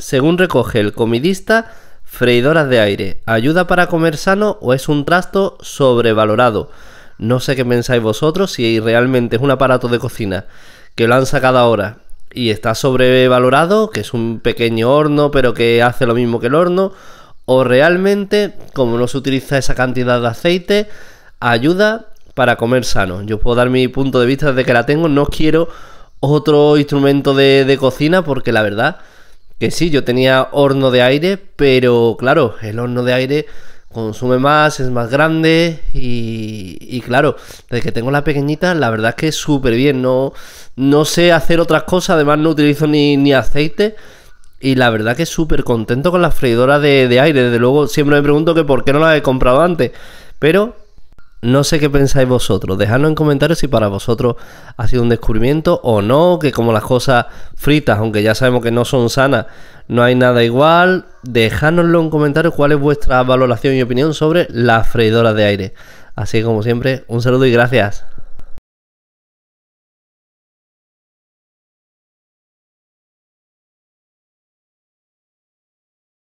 según recoge el comidista, freidoras de aire, ayuda para comer sano o es un trasto sobrevalorado. No sé qué pensáis vosotros si realmente es un aparato de cocina que lo han sacado ahora y está sobrevalorado, que es un pequeño horno pero que hace lo mismo que el horno, o realmente, como no se utiliza esa cantidad de aceite, ayuda para comer sano. Yo puedo dar mi punto de vista desde que la tengo, no quiero otro instrumento de, de cocina porque la verdad que sí, yo tenía horno de aire, pero claro, el horno de aire consume más, es más grande y, claro, desde que tengo la pequeñita, la verdad es que es súper bien, no, no sé hacer otras cosas, además no utilizo ni, aceite. Y la verdad que súper contento con la freidora de, de, aire. Desde luego, siempre me pregunto que por qué no la he comprado antes. Pero no sé qué pensáis vosotros. Dejadnos en comentarios si para vosotros ha sido un descubrimiento o no. Que como las cosas fritas, aunque ya sabemos que no son sanas, no hay nada igual. Dejadnoslo en comentarios cuál es vuestra valoración y opinión sobre las freidoras de aire. Así que como siempre, un saludo y gracias.